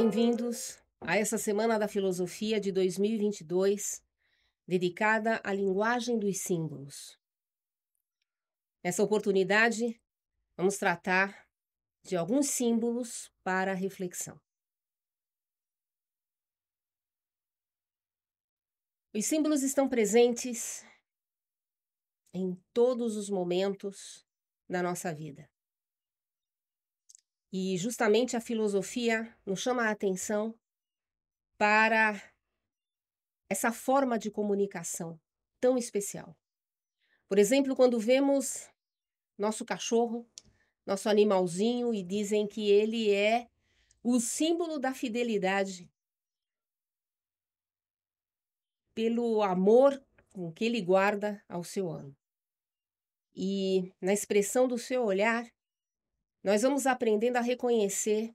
Bem-vindos a essa Semana da Filosofia de 2022, dedicada à linguagem dos símbolos. Nessa oportunidade, vamos tratar de alguns símbolos para reflexão. Os símbolos estão presentes em todos os momentos da nossa vida. E justamente a filosofia nos chama a atenção para essa forma de comunicação tão especial. Por exemplo, quando vemos nosso cachorro, nosso animalzinho, e dizem que ele é o símbolo da fidelidade, pelo amor com que ele guarda ao seu ano. E na expressão do seu olhar, nós vamos aprendendo a reconhecer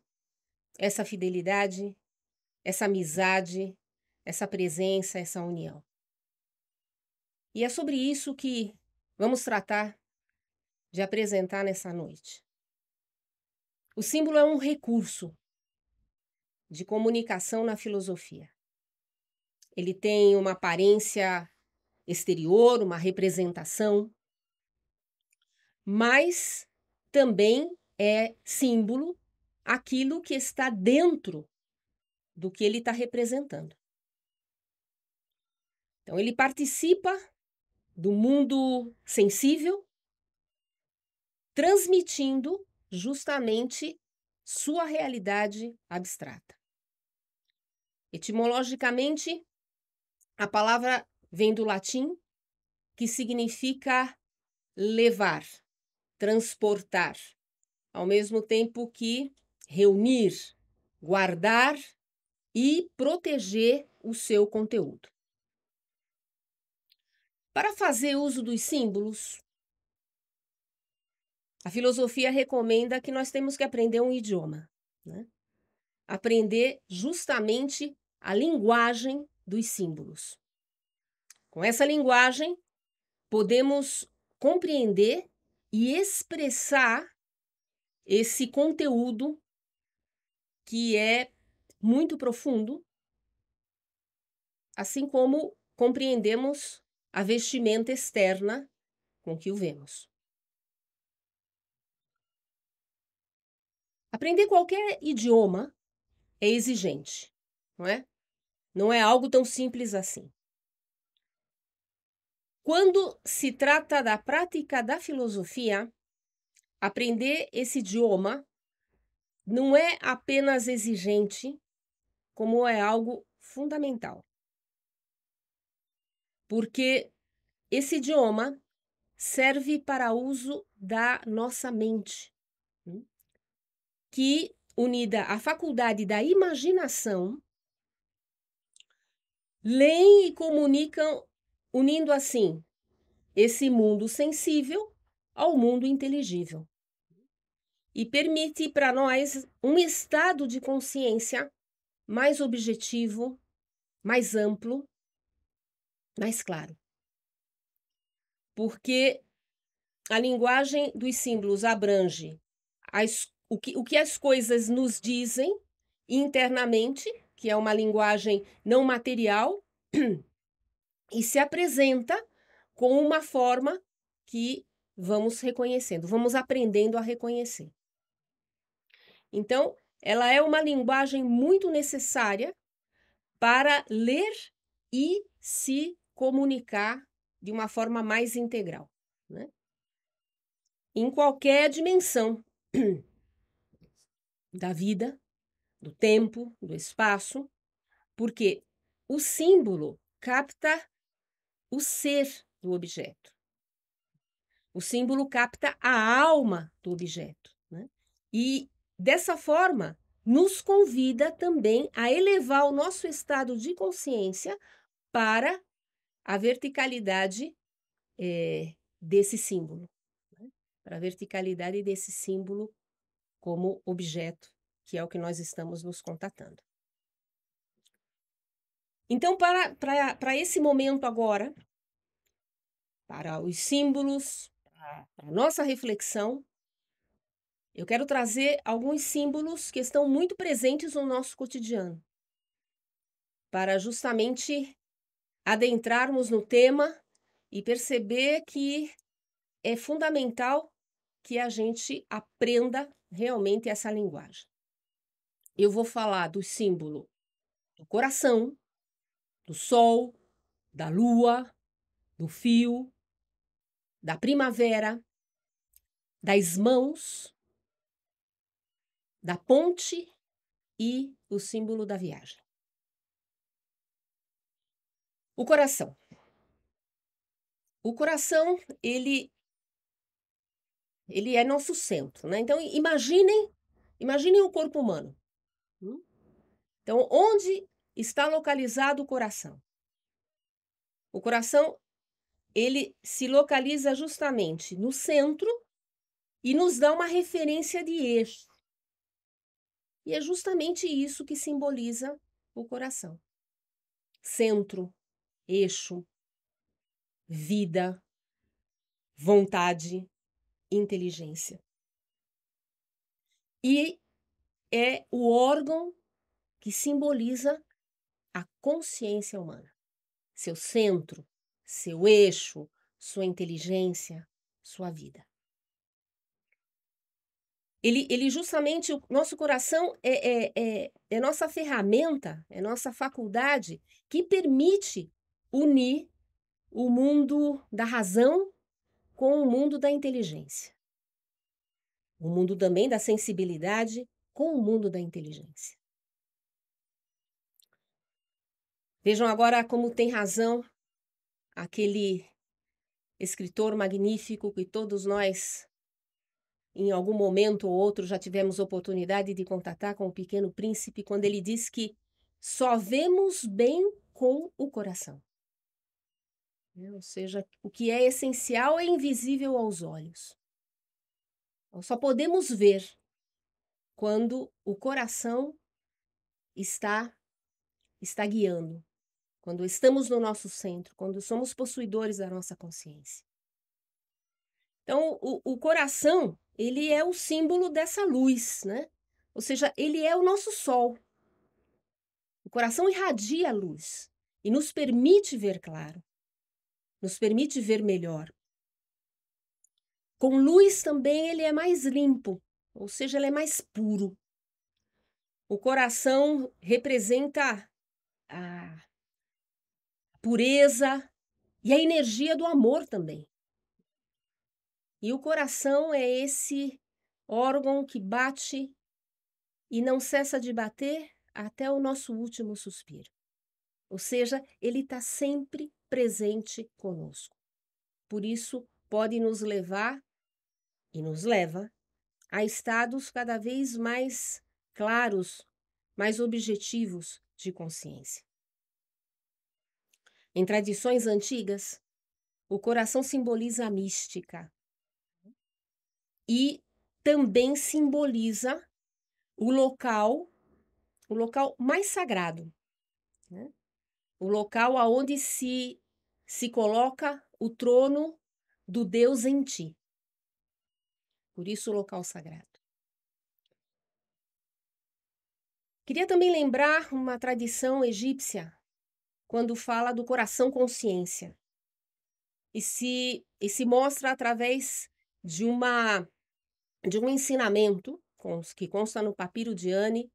essa fidelidade, essa amizade, essa presença, essa união. E é sobre isso que vamos tratar de apresentar nessa noite. O símbolo é um recurso de comunicação na filosofia. Ele tem uma aparência exterior, uma representação, mas também é símbolo aquilo que está dentro do que ele está representando. Então, ele participa do mundo sensível, transmitindo justamente sua realidade abstrata. Etimologicamente, a palavra vem do latim, que significa levar, transportar, ao mesmo tempo que reunir, guardar e proteger o seu conteúdo. Para fazer uso dos símbolos, a filosofia recomenda que nós temos que aprender um idioma, né? aprender justamente a linguagem dos símbolos. Com essa linguagem, podemos compreender e expressar esse conteúdo que é muito profundo, assim como compreendemos a vestimenta externa com que o vemos. Aprender qualquer idioma é exigente, não é? Não é algo tão simples assim. Quando se trata da prática da filosofia, Aprender esse idioma não é apenas exigente, como é algo fundamental. Porque esse idioma serve para uso da nossa mente, hum, que, unida à faculdade da imaginação, leem e comunicam, unindo assim esse mundo sensível ao mundo inteligível e permite para nós um estado de consciência mais objetivo, mais amplo, mais claro. Porque a linguagem dos símbolos abrange as, o, que, o que as coisas nos dizem internamente, que é uma linguagem não material, e se apresenta com uma forma que vamos reconhecendo, vamos aprendendo a reconhecer. Então, ela é uma linguagem muito necessária para ler e se comunicar de uma forma mais integral, né? em qualquer dimensão da vida, do tempo, do espaço, porque o símbolo capta o ser do objeto. O símbolo capta a alma do objeto. Né? E Dessa forma, nos convida também a elevar o nosso estado de consciência para a verticalidade é, desse símbolo, né? para a verticalidade desse símbolo como objeto, que é o que nós estamos nos contatando. Então, para, para, para esse momento agora, para os símbolos, para a nossa reflexão, eu quero trazer alguns símbolos que estão muito presentes no nosso cotidiano, para justamente adentrarmos no tema e perceber que é fundamental que a gente aprenda realmente essa linguagem. Eu vou falar do símbolo do coração, do sol, da lua, do fio, da primavera, das mãos, da ponte e o símbolo da viagem. O coração. O coração, ele ele é nosso centro, né? Então imaginem, imaginem o corpo humano. Hum? Então, onde está localizado o coração? O coração ele se localiza justamente no centro e nos dá uma referência de eixo. E é justamente isso que simboliza o coração. Centro, eixo, vida, vontade, inteligência. E é o órgão que simboliza a consciência humana, seu centro, seu eixo, sua inteligência, sua vida. Ele, ele justamente, o nosso coração é, é, é, é nossa ferramenta, é nossa faculdade que permite unir o mundo da razão com o mundo da inteligência. O mundo também da sensibilidade com o mundo da inteligência. Vejam agora como tem razão aquele escritor magnífico que todos nós em algum momento ou outro já tivemos oportunidade de contatar com o pequeno príncipe quando ele diz que só vemos bem com o coração. Né, ou seja, o que é essencial é invisível aos olhos. Nós então, só podemos ver quando o coração está está guiando, quando estamos no nosso centro, quando somos possuidores da nossa consciência. Então, o, o coração, ele é o símbolo dessa luz, né? Ou seja, ele é o nosso sol. O coração irradia a luz e nos permite ver claro, nos permite ver melhor. Com luz também ele é mais limpo, ou seja, ele é mais puro. O coração representa a pureza e a energia do amor também. E o coração é esse órgão que bate e não cessa de bater até o nosso último suspiro. Ou seja, ele está sempre presente conosco. Por isso, pode nos levar e nos leva a estados cada vez mais claros, mais objetivos de consciência. Em tradições antigas, o coração simboliza a mística, e também simboliza o local, o local mais sagrado, né? o local aonde se se coloca o trono do Deus em ti. Por isso o local sagrado. Queria também lembrar uma tradição egípcia quando fala do coração consciência. E se, e se mostra através de uma de um ensinamento que consta no papiro de Anne,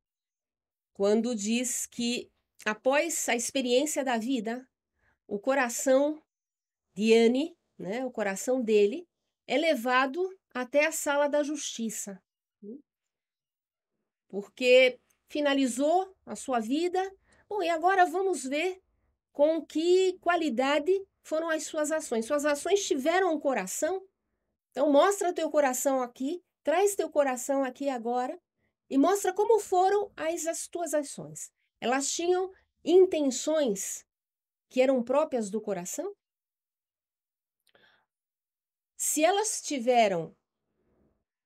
quando diz que após a experiência da vida, o coração de Anne, né, o coração dele, é levado até a sala da justiça. Porque finalizou a sua vida, bom, e agora vamos ver com que qualidade foram as suas ações. Suas ações tiveram um coração? Então mostra teu coração aqui Traz teu coração aqui agora e mostra como foram as, as tuas ações. Elas tinham intenções que eram próprias do coração? Se elas tiveram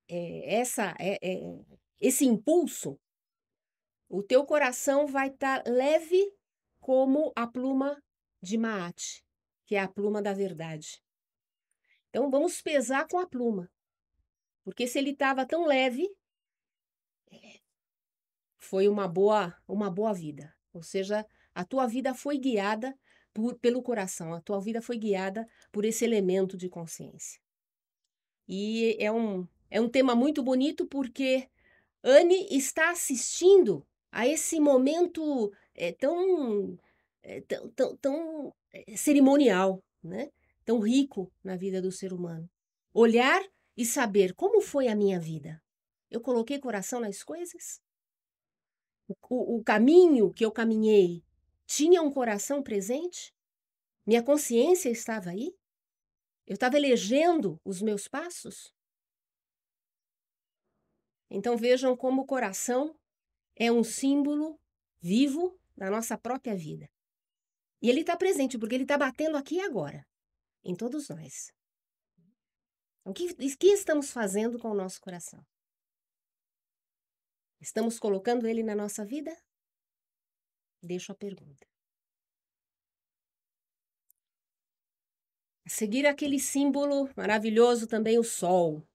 é, essa, é, é, esse impulso, o teu coração vai estar tá leve como a pluma de Maat, que é a pluma da verdade. Então vamos pesar com a pluma. Porque se ele estava tão leve, foi uma boa, uma boa vida. Ou seja, a tua vida foi guiada por, pelo coração, a tua vida foi guiada por esse elemento de consciência. E é um, é um tema muito bonito porque Anne está assistindo a esse momento é, tão, é, tão, tão, tão eh, cerimonial, né? tão rico na vida do ser humano. Olhar e saber como foi a minha vida. Eu coloquei coração nas coisas? O, o caminho que eu caminhei tinha um coração presente? Minha consciência estava aí? Eu estava elegendo os meus passos? Então vejam como o coração é um símbolo vivo da nossa própria vida. E ele está presente porque ele está batendo aqui e agora, em todos nós. O que, o que estamos fazendo com o nosso coração? Estamos colocando ele na nossa vida? Deixo a pergunta. A seguir aquele símbolo maravilhoso também, o sol.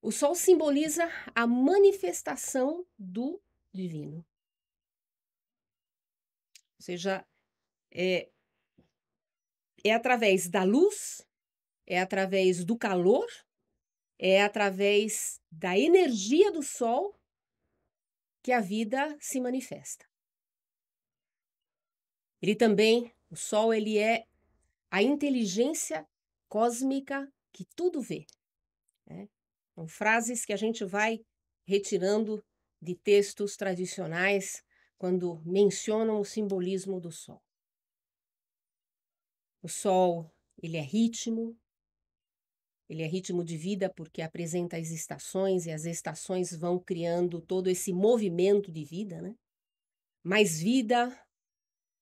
O sol simboliza a manifestação do divino. Ou seja, é, é através da luz é através do calor, é através da energia do sol que a vida se manifesta. Ele também, o sol, ele é a inteligência cósmica que tudo vê. Né? São frases que a gente vai retirando de textos tradicionais quando mencionam o simbolismo do sol. O sol, ele é ritmo, ele é ritmo de vida porque apresenta as estações e as estações vão criando todo esse movimento de vida, né? Mais vida,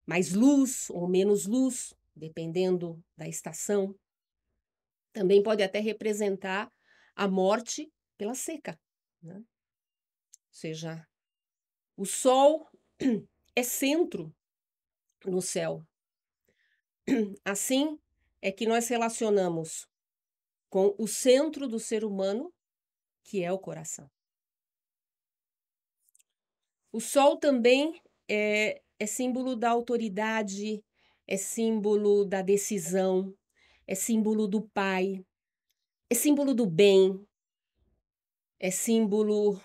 mais luz ou menos luz, dependendo da estação. Também pode até representar a morte pela seca, né? Ou seja, o sol é centro no céu. Assim é que nós relacionamos com o centro do ser humano, que é o coração. O sol também é, é símbolo da autoridade, é símbolo da decisão, é símbolo do pai, é símbolo do bem, é símbolo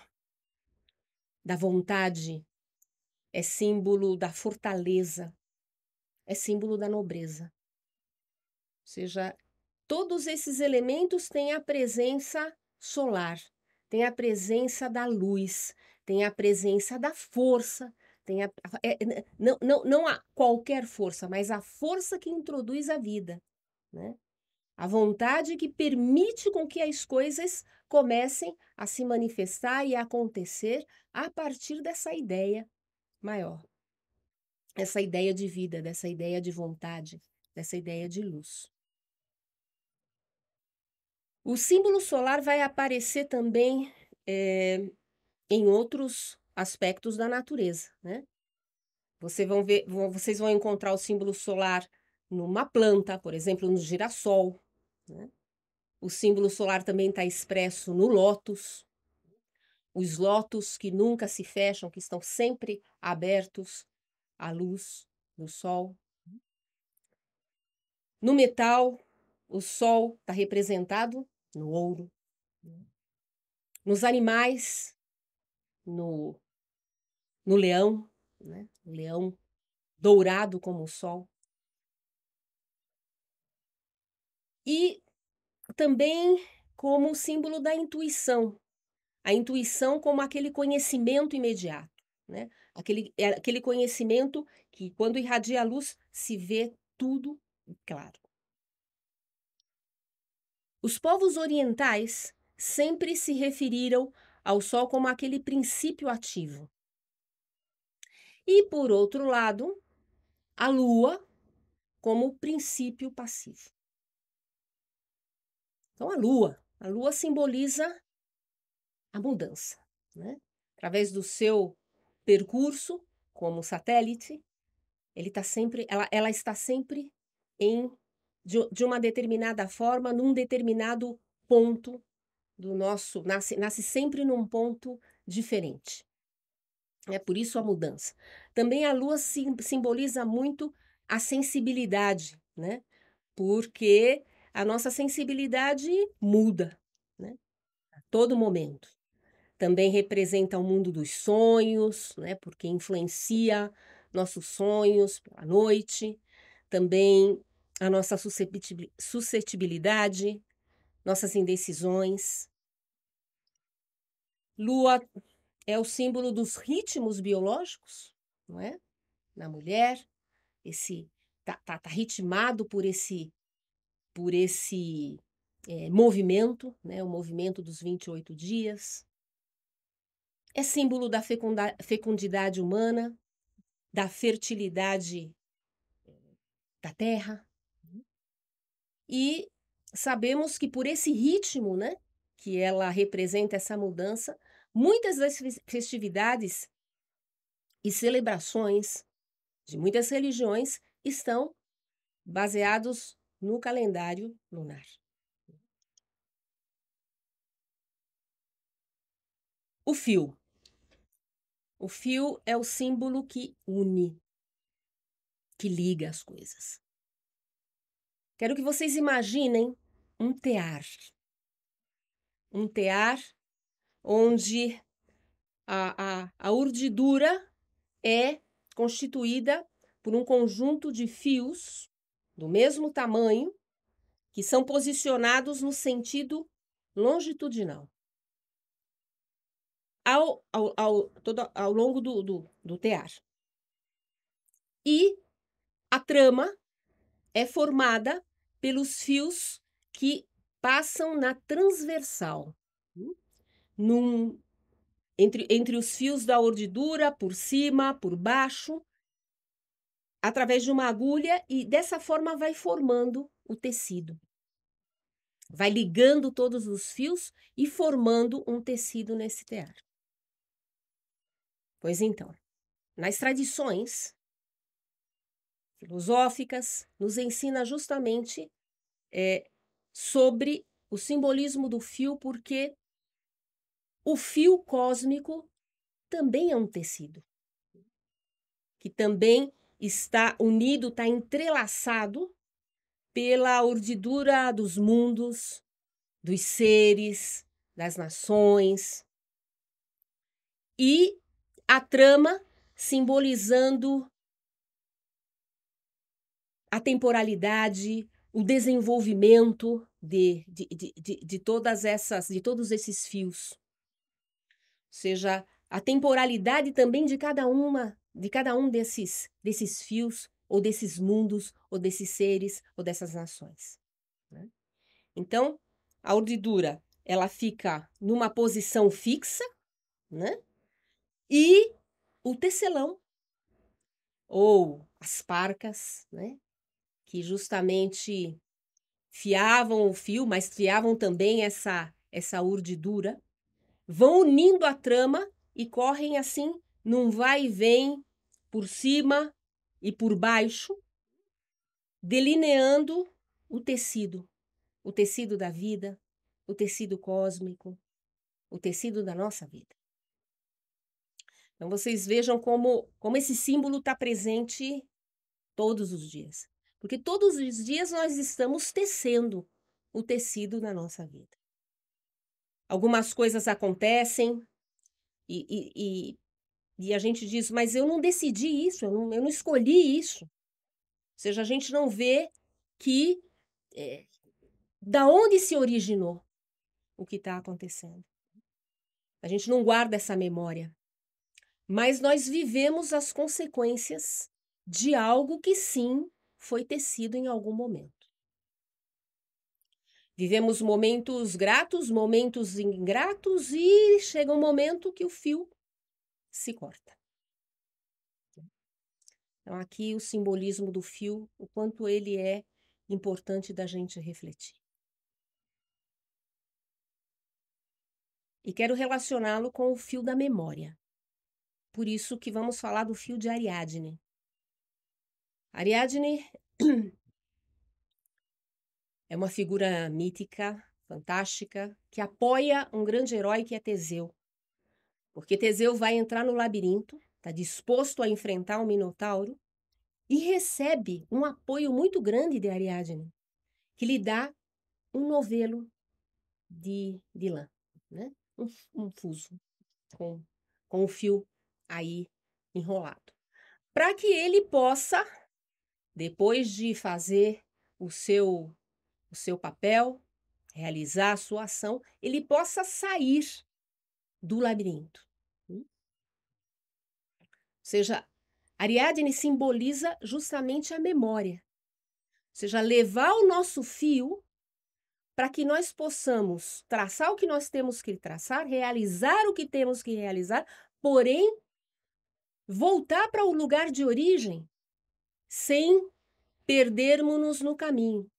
da vontade, é símbolo da fortaleza, é símbolo da nobreza. Ou seja, Todos esses elementos têm a presença solar, tem a presença da luz, tem a presença da força, tem a, é, não, não, não qualquer força, mas a força que introduz a vida, né? A vontade que permite com que as coisas comecem a se manifestar e a acontecer a partir dessa ideia maior. Essa ideia de vida, dessa ideia de vontade, dessa ideia de luz. O símbolo solar vai aparecer também é, em outros aspectos da natureza, né? Vocês vão, ver, vocês vão encontrar o símbolo solar numa planta, por exemplo, no girassol. Né? O símbolo solar também está expresso no lótus. Os lótus que nunca se fecham, que estão sempre abertos à luz do sol. No metal, o sol está representado no ouro, né? nos animais, no, no leão, né? o leão dourado como o sol. E também como símbolo da intuição, a intuição como aquele conhecimento imediato, né? aquele, é, aquele conhecimento que, quando irradia a luz, se vê tudo claro. Os povos orientais sempre se referiram ao Sol como aquele princípio ativo. E, por outro lado, a Lua como princípio passivo. Então, a Lua. A Lua simboliza a mudança. Né? Através do seu percurso como satélite, ele tá sempre, ela, ela está sempre em de, de uma determinada forma num determinado ponto do nosso. Nasce, nasce sempre num ponto diferente. É por isso a mudança. Também a lua sim, simboliza muito a sensibilidade, né? Porque a nossa sensibilidade muda né? a todo momento. Também representa o mundo dos sonhos, né? porque influencia nossos sonhos a noite. Também a nossa suscetibilidade, nossas indecisões. Lua é o símbolo dos ritmos biológicos, não é? Na mulher, esse tá, tá, tá ritmado por esse por esse é, movimento, né? O movimento dos 28 dias. É símbolo da fecundidade humana, da fertilidade eh, da terra, e sabemos que por esse ritmo, né, que ela representa essa mudança, muitas das festividades e celebrações de muitas religiões estão baseados no calendário lunar. O fio. O fio é o símbolo que une, que liga as coisas. Quero que vocês imaginem um tear. Um tear onde a, a, a urdidura é constituída por um conjunto de fios do mesmo tamanho que são posicionados no sentido longitudinal. Ao, ao, ao, todo, ao longo do, do, do tear. E a trama é formada pelos fios que passam na transversal. Hum. Num, entre, entre os fios da ordidura, por cima, por baixo, através de uma agulha, e dessa forma vai formando o tecido. Vai ligando todos os fios e formando um tecido nesse tear. Pois então, nas tradições, filosóficas, nos ensina justamente é, sobre o simbolismo do fio, porque o fio cósmico também é um tecido, que também está unido, está entrelaçado pela urdidura dos mundos, dos seres, das nações. E a trama simbolizando a temporalidade, o desenvolvimento de, de, de, de, todas essas, de todos esses fios. Ou seja, a temporalidade também de cada uma, de cada um desses, desses fios, ou desses mundos, ou desses seres, ou dessas nações. Né? Então, a urdidura, ela fica numa posição fixa, né? E o tecelão, ou as parcas, né? que justamente fiavam o fio, mas fiavam também essa essa urdidura, vão unindo a trama e correm assim num vai e vem por cima e por baixo, delineando o tecido, o tecido da vida, o tecido cósmico, o tecido da nossa vida. Então vocês vejam como como esse símbolo está presente todos os dias. Porque todos os dias nós estamos tecendo o tecido na nossa vida. Algumas coisas acontecem e, e, e, e a gente diz, mas eu não decidi isso, eu não, eu não escolhi isso. Ou seja, a gente não vê que é, da onde se originou o que está acontecendo. A gente não guarda essa memória. Mas nós vivemos as consequências de algo que sim foi tecido em algum momento. Vivemos momentos gratos, momentos ingratos e chega um momento que o fio se corta. Então, aqui o simbolismo do fio, o quanto ele é importante da gente refletir. E quero relacioná-lo com o fio da memória. Por isso que vamos falar do fio de Ariadne. Ariadne é uma figura mítica, fantástica, que apoia um grande herói que é Teseu. Porque Teseu vai entrar no labirinto, está disposto a enfrentar o um Minotauro e recebe um apoio muito grande de Ariadne, que lhe dá um novelo de, de lã, né? um, um fuso com, com fio aí enrolado, para que ele possa depois de fazer o seu o seu papel, realizar a sua ação, ele possa sair do labirinto. Hum? Ou seja, Ariadne simboliza justamente a memória. Ou seja, levar o nosso fio para que nós possamos traçar o que nós temos que traçar, realizar o que temos que realizar, porém voltar para o lugar de origem sem perdermos-nos no caminho,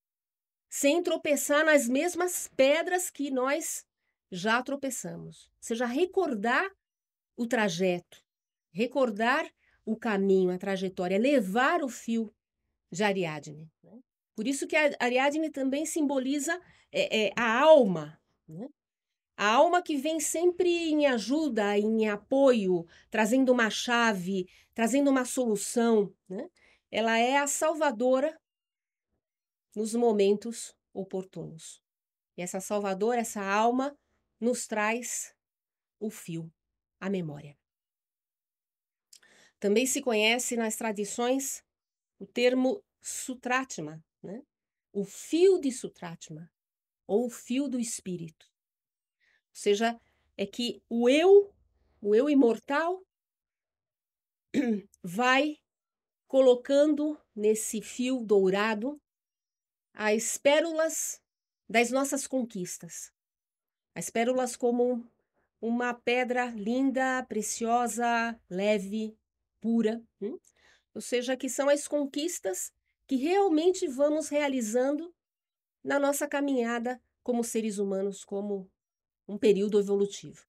sem tropeçar nas mesmas pedras que nós já tropeçamos. Ou seja, recordar o trajeto, recordar o caminho, a trajetória, levar o fio de Ariadne. Né? Por isso que a Ariadne também simboliza é, é, a alma, né? a alma que vem sempre em ajuda, em apoio, trazendo uma chave, trazendo uma solução. Né? ela é a salvadora nos momentos oportunos. E essa salvadora, essa alma, nos traz o fio, a memória. Também se conhece nas tradições o termo sutratma, né? o fio de sutratma, ou o fio do espírito. Ou seja, é que o eu, o eu imortal, vai colocando nesse fio dourado as pérolas das nossas conquistas. As pérolas como uma pedra linda, preciosa, leve, pura. Hein? Hum? Ou seja, que são as conquistas que realmente vamos realizando na nossa caminhada como seres humanos, como um período evolutivo.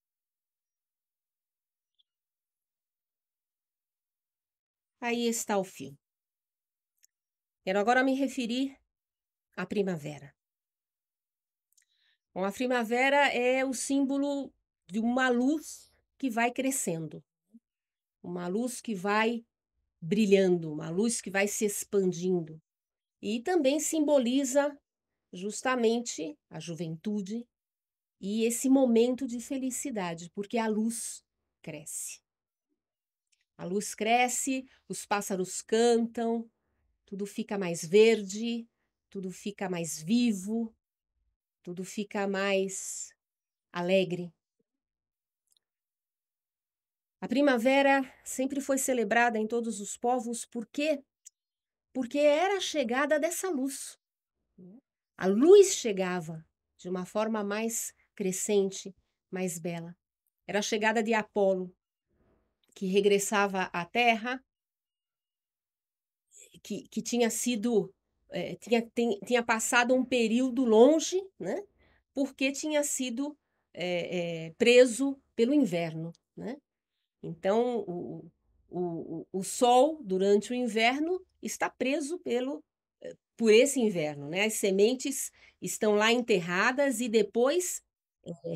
aí está o fim. Quero agora me referir à primavera. Bom, a primavera é o símbolo de uma luz que vai crescendo, uma luz que vai brilhando, uma luz que vai se expandindo. E também simboliza justamente a juventude e esse momento de felicidade, porque a luz cresce. A luz cresce, os pássaros cantam, tudo fica mais verde, tudo fica mais vivo, tudo fica mais alegre. A primavera sempre foi celebrada em todos os povos, por quê? Porque era a chegada dessa luz. A luz chegava de uma forma mais crescente, mais bela. Era a chegada de Apolo, que regressava à Terra, que, que tinha sido, é, tinha, tem, tinha passado um período longe, né? porque tinha sido é, é, preso pelo inverno. Né? Então, o, o, o Sol, durante o inverno, está preso pelo por esse inverno, né? As sementes estão lá enterradas e depois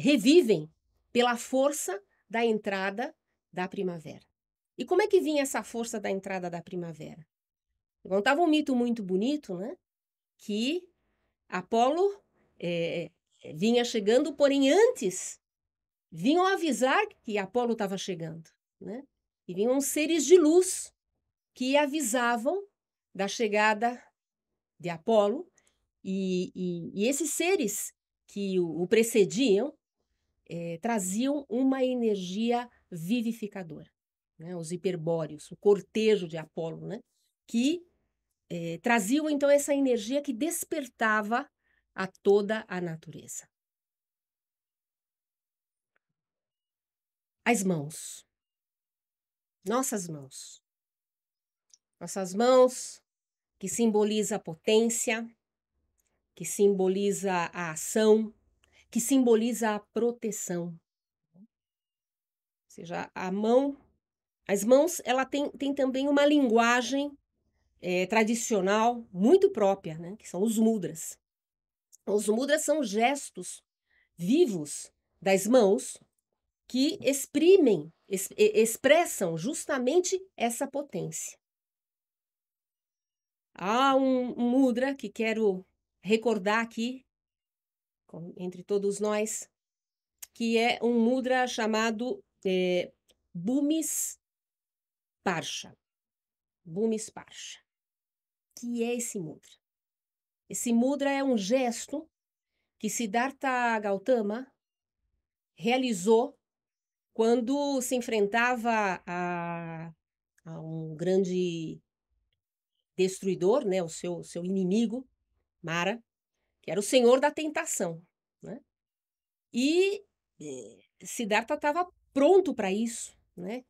revivem pela força da entrada da primavera. E como é que vinha essa força da entrada da primavera? Contava um mito muito bonito, né? Que Apolo é, vinha chegando, porém antes vinham avisar que Apolo estava chegando, né? E vinham seres de luz que avisavam da chegada de Apolo e, e, e esses seres que o, o precediam é, traziam uma energia vivificador, né? os hiperbóreos, o cortejo de Apolo, né? que eh, traziam então essa energia que despertava a toda a natureza. As mãos, nossas mãos, nossas mãos que simboliza a potência, que simboliza a ação, que simboliza a proteção, seja, a mão, as mãos, ela tem, tem também uma linguagem é, tradicional muito própria, né? que são os mudras. Os mudras são gestos vivos das mãos que exprimem, es, expressam justamente essa potência. Há um mudra que quero recordar aqui, entre todos nós, que é um mudra chamado é, Bumis Parsha. Bumis Parsha. Que é esse mudra? Esse mudra é um gesto que Siddhartha Gautama realizou quando se enfrentava a, a um grande destruidor, né, o seu, seu inimigo, Mara, que era o senhor da tentação. Né? E eh, Siddhartha estava pronto para isso, né?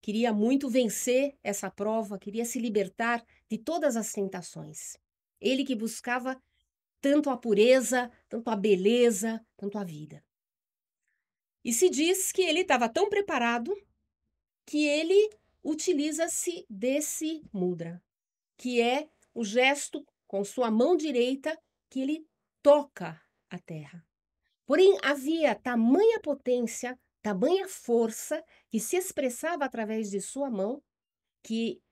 Queria muito vencer essa prova, queria se libertar de todas as tentações. Ele que buscava tanto a pureza, tanto a beleza, tanto a vida. E se diz que ele estava tão preparado que ele utiliza-se desse mudra, que é o gesto com sua mão direita que ele toca a terra. Porém, havia tamanha potência tamanha força que se expressava através de sua mão, que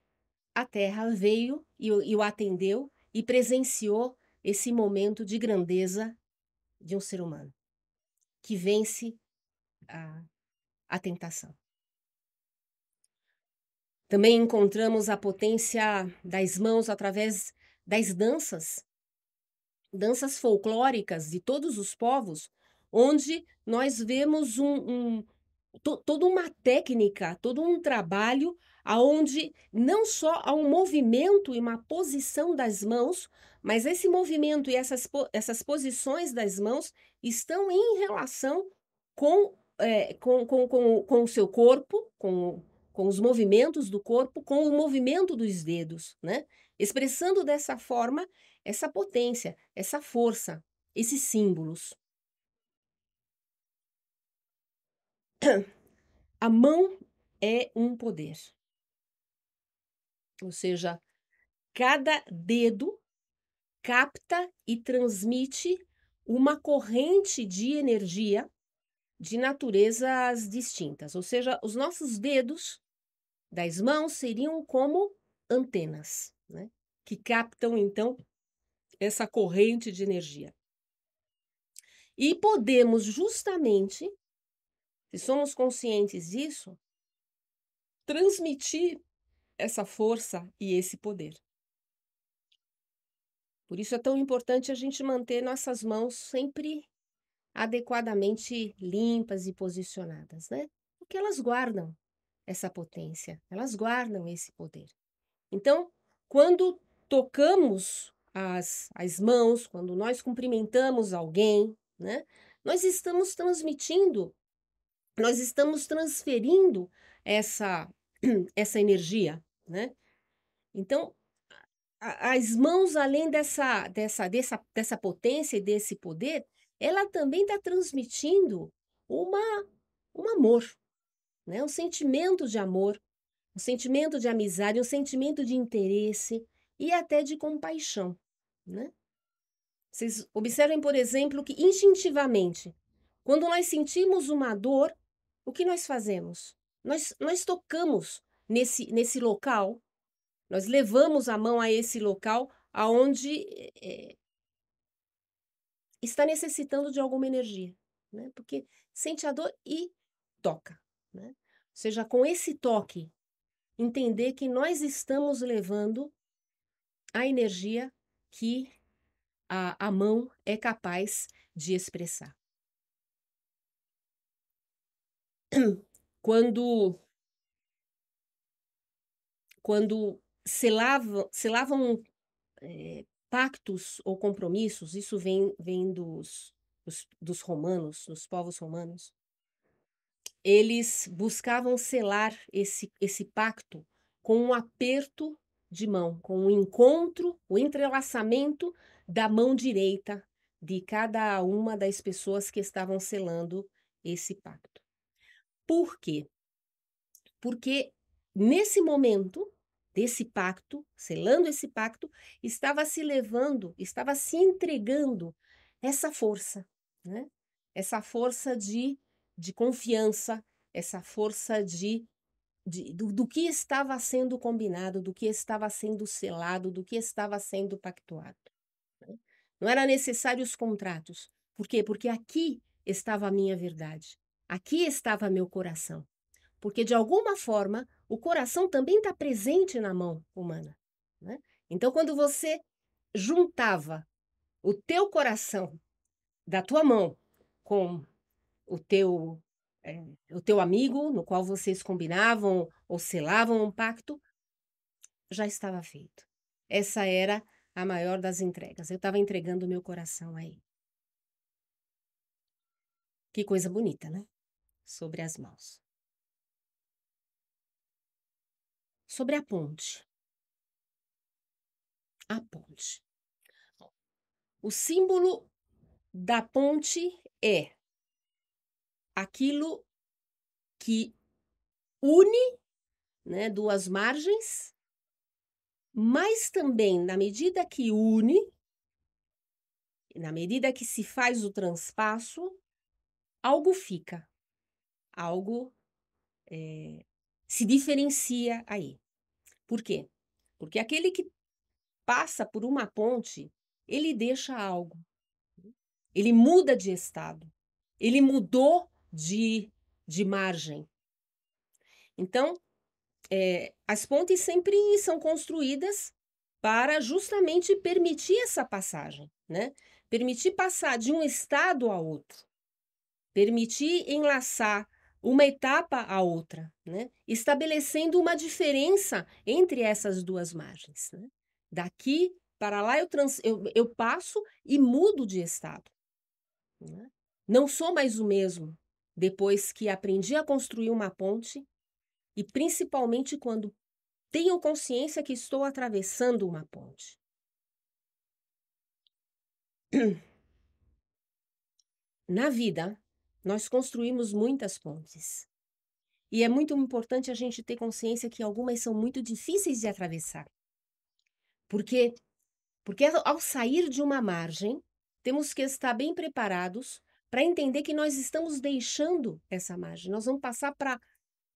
a terra veio e, e o atendeu e presenciou esse momento de grandeza de um ser humano que vence a, a tentação. Também encontramos a potência das mãos através das danças, danças folclóricas de todos os povos, onde nós vemos um, um to, toda uma técnica, todo um trabalho aonde não só há um movimento e uma posição das mãos, mas esse movimento e essas, essas posições das mãos estão em relação com, é, com, com, com, com, o seu corpo, com, com os movimentos do corpo, com o movimento dos dedos, né? Expressando dessa forma essa potência, essa força, esses símbolos. A mão é um poder. Ou seja, cada dedo capta e transmite uma corrente de energia de naturezas distintas. Ou seja, os nossos dedos das mãos seriam como antenas, né? que captam então essa corrente de energia. E podemos justamente se somos conscientes disso, transmitir essa força e esse poder. Por isso é tão importante a gente manter nossas mãos sempre adequadamente limpas e posicionadas, né? Porque elas guardam essa potência, elas guardam esse poder. Então, quando tocamos as, as mãos, quando nós cumprimentamos alguém, né? Nós estamos transmitindo nós estamos transferindo essa, essa energia, né? Então, as mãos, além dessa, dessa, dessa, dessa potência e desse poder, ela também está transmitindo uma, um amor, né? um sentimento de amor, um sentimento de amizade, um sentimento de interesse e até de compaixão. Né? Vocês observem, por exemplo, que instintivamente, quando nós sentimos uma dor, o que nós fazemos? Nós, nós tocamos nesse, nesse local, nós levamos a mão a esse local aonde é, está necessitando de alguma energia, né? Porque sente a dor e toca, né? Ou seja, com esse toque, entender que nós estamos levando a energia que a, a mão é capaz de expressar. quando quando selavam, selavam é, pactos ou compromissos, isso vem, vem dos, dos, dos romanos, dos povos romanos, eles buscavam selar esse, esse pacto com um aperto de mão, com o um encontro, o um entrelaçamento da mão direita de cada uma das pessoas que estavam selando esse pacto. Por quê? Porque nesse momento desse pacto, selando esse pacto, estava se levando, estava se entregando essa força, né? essa força de, de confiança, essa força de, de do, do que estava sendo combinado, do que estava sendo selado, do que estava sendo pactuado. Né? Não era necessário os contratos. Por quê? Porque aqui estava a minha verdade. Aqui estava meu coração. Porque, de alguma forma, o coração também está presente na mão humana. Né? Então, quando você juntava o teu coração da tua mão com o teu é, o teu amigo no qual vocês combinavam ou selavam um pacto já estava feito essa era a maior das entregas eu estava entregando o meu coração aí que coisa bonita né sobre as mãos. Sobre a ponte. A ponte. O símbolo da ponte é aquilo que une né, duas margens, mas também na medida que une, na medida que se faz o transpasso, algo fica algo é, se diferencia aí. Por quê? Porque aquele que passa por uma ponte, ele deixa algo. Ele muda de estado. Ele mudou de, de margem. Então, é, as pontes sempre são construídas para justamente permitir essa passagem, né? Permitir passar de um estado a outro, permitir enlaçar uma etapa à outra, né? estabelecendo uma diferença entre essas duas margens. Né? Daqui para lá eu, trans, eu, eu, passo e mudo de estado. Né? Não sou mais o mesmo depois que aprendi a construir uma ponte e principalmente quando tenho consciência que estou atravessando uma ponte. Na vida, nós construímos muitas pontes. E é muito importante a gente ter consciência que algumas são muito difíceis de atravessar. Porque porque ao sair de uma margem, temos que estar bem preparados para entender que nós estamos deixando essa margem. Nós vamos passar para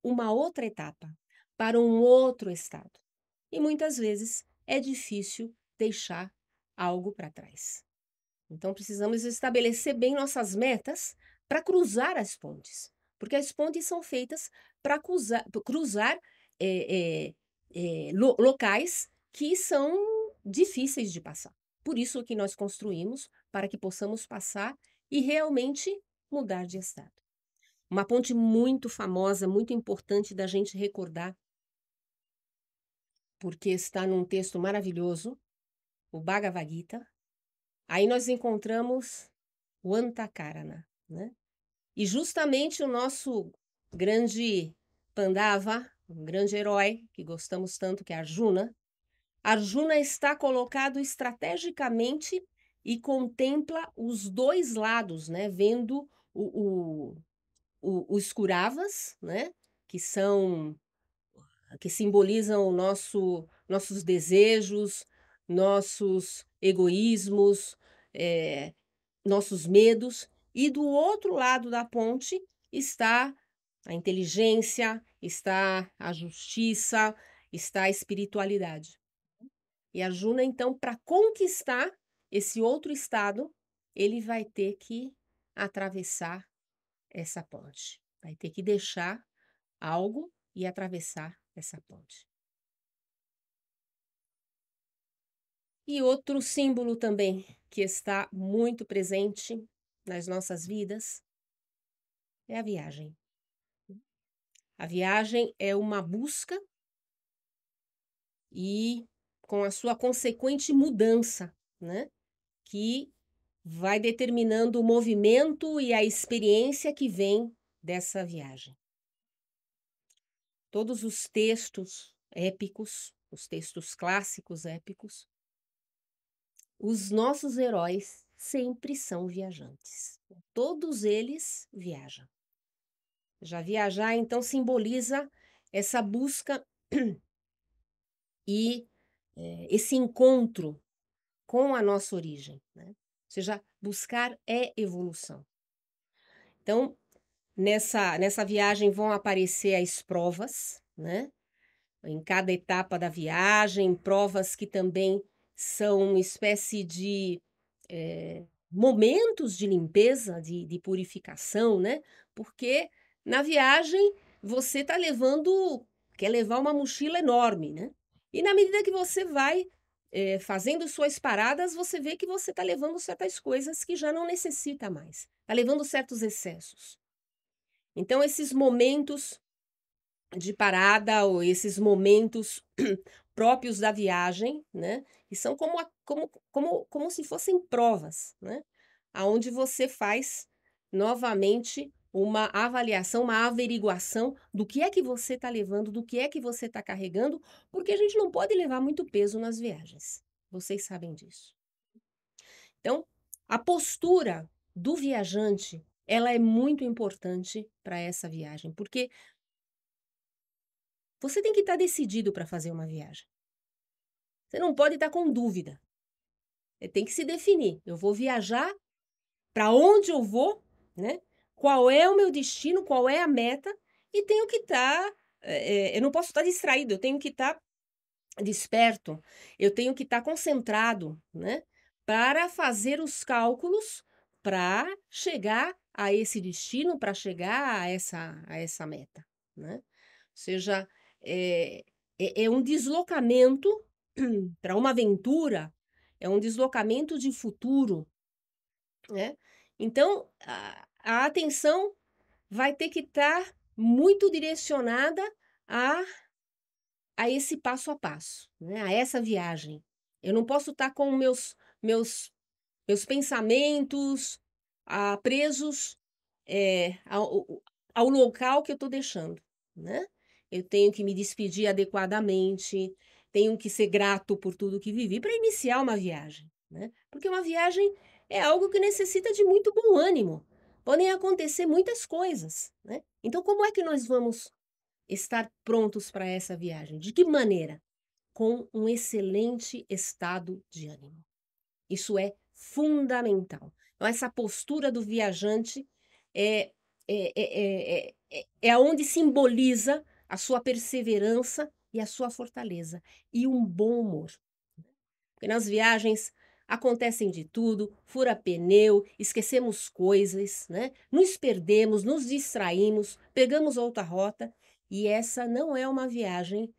uma outra etapa, para um outro estado. E muitas vezes é difícil deixar algo para trás. Então precisamos estabelecer bem nossas metas para cruzar as pontes, porque as pontes são feitas para cruzar, cruzar é, é, lo, locais que são difíceis de passar. Por isso que nós construímos para que possamos passar e realmente mudar de estado. Uma ponte muito famosa, muito importante da gente recordar, porque está num texto maravilhoso, o Bhagavad Gita. Aí nós encontramos o Antakarana, né? E justamente o nosso grande Pandava, um grande herói que gostamos tanto, que é Arjuna, Arjuna está colocado estrategicamente e contempla os dois lados, né? vendo o, o, o, os Kuravas, né? que são que simbolizam o nosso, nossos desejos, nossos egoísmos, é, nossos medos, e do outro lado da ponte está a inteligência, está a justiça, está a espiritualidade. E a Juna, então, para conquistar esse outro estado, ele vai ter que atravessar essa ponte. Vai ter que deixar algo e atravessar essa ponte. E outro símbolo também que está muito presente nas nossas vidas é a viagem. A viagem é uma busca e com a sua consequente mudança, né? Que vai determinando o movimento e a experiência que vem dessa viagem. Todos os textos épicos, os textos clássicos épicos, os nossos heróis sempre são viajantes. Todos eles viajam. Já viajar, então, simboliza essa busca e é, esse encontro com a nossa origem. Né? Ou seja, buscar é evolução. Então, nessa, nessa viagem vão aparecer as provas, né? em cada etapa da viagem, provas que também são uma espécie de é, momentos de limpeza, de, de purificação, né? Porque na viagem você está levando, quer levar uma mochila enorme, né? E na medida que você vai é, fazendo suas paradas, você vê que você está levando certas coisas que já não necessita mais, está levando certos excessos. Então, esses momentos de parada ou esses momentos próprios da viagem, né? E são como, a, como, como, como se fossem provas, né? Aonde você faz novamente uma avaliação, uma averiguação do que é que você está levando, do que é que você está carregando, porque a gente não pode levar muito peso nas viagens. Vocês sabem disso. Então, a postura do viajante, ela é muito importante para essa viagem, porque você tem que estar tá decidido para fazer uma viagem. Você não pode estar tá com dúvida. Você é, tem que se definir. Eu vou viajar? Para onde eu vou? Né? Qual é o meu destino? Qual é a meta? E tenho que estar. Tá, é, é, eu não posso estar distraído. Eu tenho que estar desperto. Eu tenho que estar concentrado, né? Para fazer os cálculos para chegar a esse destino, para chegar a essa, a essa meta, né? Ou seja, eh, é, é um deslocamento para uma aventura, é um deslocamento de futuro. Né? Então, a, a atenção vai ter que estar tá muito direcionada a, a esse passo a passo, né? a essa viagem. Eu não posso estar tá com meus, meus, meus pensamentos a, presos é, eh, ao, ao local que eu estou deixando. Né? eu tenho que me despedir adequadamente, tenho que ser grato por tudo que vivi para iniciar uma viagem, né? Porque uma viagem é algo que necessita de muito bom ânimo. Podem acontecer muitas coisas, né? Então, como é que nós vamos estar prontos para essa viagem? De que maneira? Com um excelente estado de ânimo. Isso é fundamental. Então, essa postura do viajante é, é, é, é, é, é, é onde simboliza a sua perseverança e a sua fortaleza e um bom humor. Né? Porque nas viagens acontecem de tudo, fura pneu, esquecemos coisas, né? Nos perdemos, nos distraímos, pegamos outra rota e essa não é uma viagem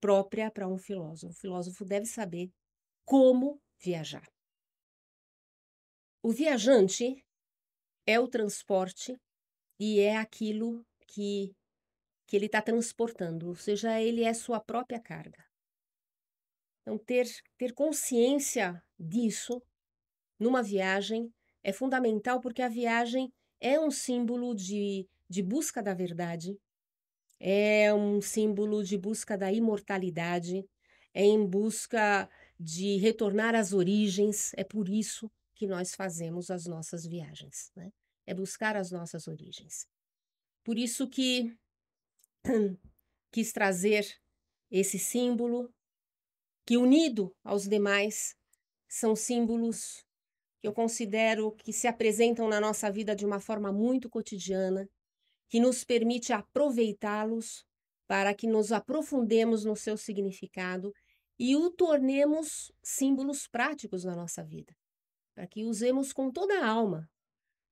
própria para um filósofo. O filósofo deve saber como viajar. O viajante é o transporte e é aquilo que que ele está transportando, ou seja, ele é sua própria carga. Então, ter, ter consciência disso numa viagem é fundamental porque a viagem é um símbolo de, de busca da verdade, é um símbolo de busca da imortalidade, é em busca de retornar às origens, é por isso que nós fazemos as nossas viagens, né? é buscar as nossas origens. Por isso que quis trazer esse símbolo, que unido aos demais, são símbolos que eu considero que se apresentam na nossa vida de uma forma muito cotidiana, que nos permite aproveitá-los para que nos aprofundemos no seu significado e o tornemos símbolos práticos na nossa vida, para que usemos com toda a alma,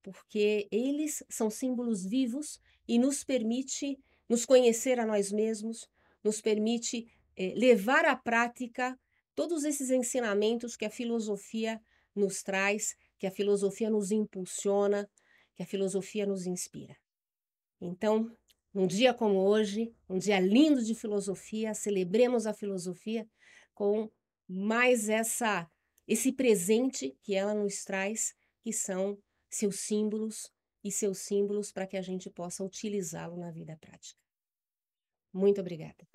porque eles são símbolos vivos e nos permite nos conhecer a nós mesmos nos permite eh, levar à prática todos esses ensinamentos que a filosofia nos traz, que a filosofia nos impulsiona, que a filosofia nos inspira. Então, num dia como hoje, um dia lindo de filosofia, celebremos a filosofia com mais essa esse presente que ela nos traz, que são seus símbolos, e seus símbolos para que a gente possa utilizá-lo na vida prática. Muito obrigada.